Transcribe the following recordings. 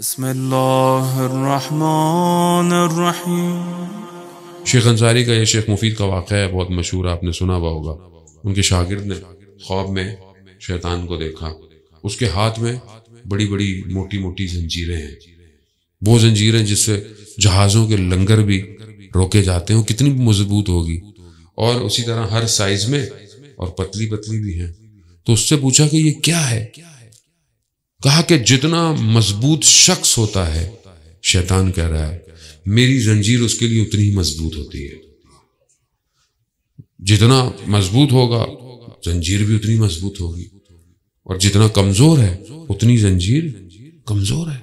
بسم الله الرحمن الرحیم शेख अंसारी का यह शेख मुफीद का वाक़ है बहुत मशहूर आपने सुना हुआ होगा उनके शागिर्द ने ख्वाब में शैतान को देखा उसके हाथ में बड़ी बड़ी मोटी मोटी जंजीरें हैं वो जंजीरें जिससे जहाज़ों के लंगर भी रोके जाते हैं कितनी मजबूत होगी और उसी तरह हर साइज में और पतली पतली भी हैं तो उससे पूछा कि ये क्या है कहा कि जितना मजबूत शख्स होता है शैतान कह रहा है मेरी जंजीर उसके लिए उतनी ही मजबूत होती है जितना मजबूत होगा जंजीर भी उतनी मजबूत होगी और जितना कमजोर है उतनी जंजीर कमजोर है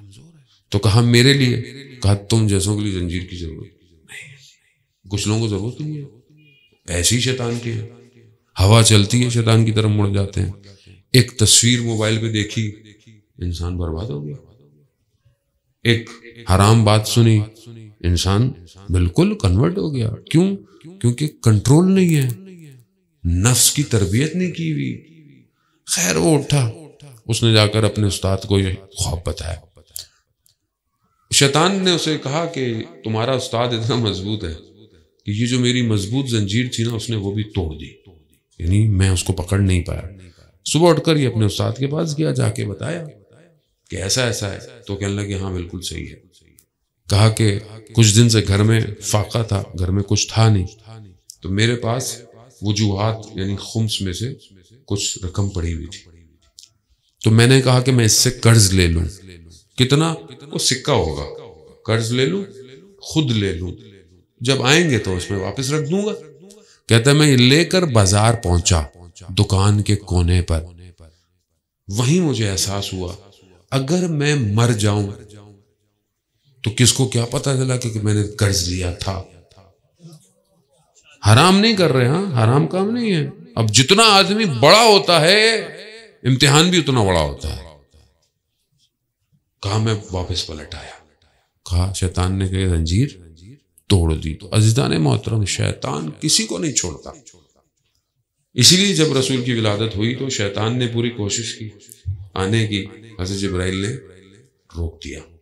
तो कहा मेरे लिए कहा तुम जैसों के लिए जंजीर की जरूरत नहीं कुछ लोगों को जरूरत नहीं है ऐसी शैतान की है हवा चलती है शैतान की तरफ मुड़ जाते हैं एक तस्वीर मोबाइल पे देखी इंसान बर्बाद हो गया एक हराम बात सुनी इंसान बिल्कुल कन्वर्ट हो गया क्यों क्योंकि कंट्रोल नहीं है नफ्स की तरबियत नहीं की हुई खैर वो उठा उसने जाकर अपने उस्ताद को यह ख्वाब बताया शैतान ने उसे कहा कि तुम्हारा उस्ताद इतना मजबूत है कि ये जो मेरी मजबूत जंजीर थी ना उसने वो भी तोड़ दी यानी मैं उसको पकड़ नहीं पाया सुबह उठकर ये अपने उस्ताद के पास गया जाके बताया कि ऐसा ऐसा है तो कहने लगे हाँ बिल्कुल सही है कहा कि कुछ दिन से घर में फाका था घर में कुछ था नहीं तो मेरे पास वजूहत यानी खुम्स में से कुछ रकम पड़ी हुई थी तो मैंने कहा कि मैं इससे कर्ज ले लूं कितना वो सिक्का होगा कर्ज ले लूं खुद ले लूं जब आएंगे तो उसमें वापस रख दूंगा कहता मैं लेकर बाजार पहुंचा दुकान के कोने पर वहीं मुझे एहसास हुआ अगर मैं मर जाऊं तो किसको क्या पता चला कि, मैंने कर्ज लिया था हराम नहीं कर रहे हैं हाँ? हराम काम नहीं है अब जितना आदमी बड़ा होता है इम्तिहान भी उतना बड़ा होता है कहा मैं वापस पलट आया कहा शैतान ने कहे रंजीर तोड़ दी तो अजदान मोहतरम शैतान किसी को नहीं छोड़ता इसीलिए जब रसूल की विलादत हुई तो शैतान ने पूरी कोशिश की आने की हजरत जब्राइल ने रोक दिया